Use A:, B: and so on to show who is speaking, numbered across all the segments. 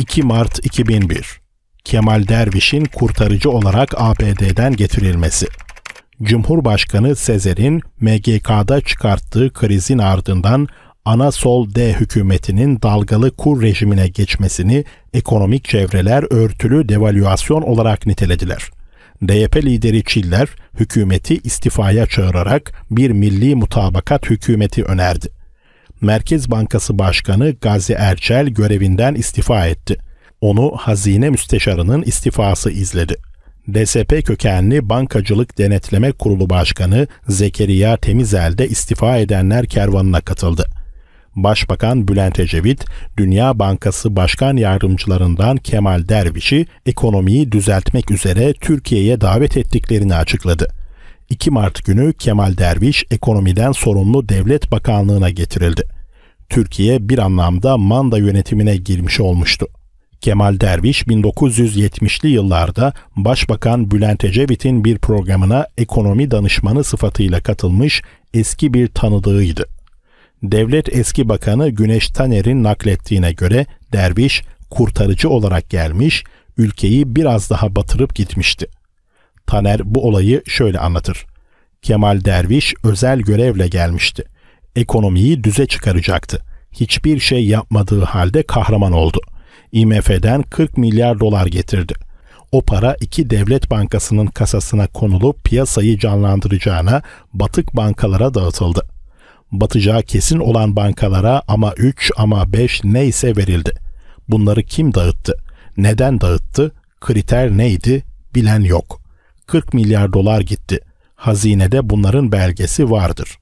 A: 2 Mart 2001 Kemal Derviş'in kurtarıcı olarak ABD'den getirilmesi. Cumhurbaşkanı Sezer'in MGK'da çıkarttığı krizin ardından ana sol D hükümetinin dalgalı kur rejimine geçmesini ekonomik çevreler örtülü devalüasyon olarak nitelediler. DYP lideri Çiller hükümeti istifaya çağırarak bir milli mutabakat hükümeti önerdi. Merkez Bankası Başkanı Gazi Erçel görevinden istifa etti. Onu Hazine Müsteşarı'nın istifası izledi. DSP kökenli Bankacılık Denetleme Kurulu Başkanı Zekeriya Temizel de istifa edenler kervanına katıldı. Başbakan Bülent Ecevit, Dünya Bankası Başkan Yardımcılarından Kemal Derviş'i ekonomiyi düzeltmek üzere Türkiye'ye davet ettiklerini açıkladı. 2 Mart günü Kemal Derviş ekonomiden sorumlu Devlet Bakanlığı'na getirildi. Türkiye bir anlamda manda yönetimine girmiş olmuştu. Kemal Derviş 1970'li yıllarda Başbakan Bülent Ecevit'in bir programına ekonomi danışmanı sıfatıyla katılmış eski bir tanıdığıydı. Devlet eski bakanı Güneş Taner'in naklettiğine göre Derviş kurtarıcı olarak gelmiş, ülkeyi biraz daha batırıp gitmişti. Taner bu olayı şöyle anlatır. Kemal Derviş özel görevle gelmişti ekonomiyi düze çıkaracaktı. Hiçbir şey yapmadığı halde kahraman oldu. IMF'den 40 milyar dolar getirdi. O para iki devlet bankasının kasasına konulup piyasayı canlandıracağına batık bankalara dağıtıldı. Batacağı kesin olan bankalara ama 3 ama 5 neyse verildi. Bunları kim dağıttı? Neden dağıttı? Kriter neydi? Bilen yok. 40 milyar dolar gitti. Hazinede bunların belgesi vardır.''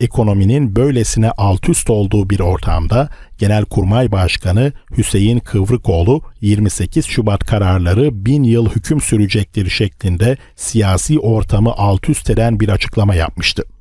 A: ekonominin böylesine alt üst olduğu bir ortamda Genelkurmay Başkanı Hüseyin Kıvrıkoğlu 28 Şubat kararları bin yıl hüküm sürecektir şeklinde siyasi ortamı alt üst eden bir açıklama yapmıştı.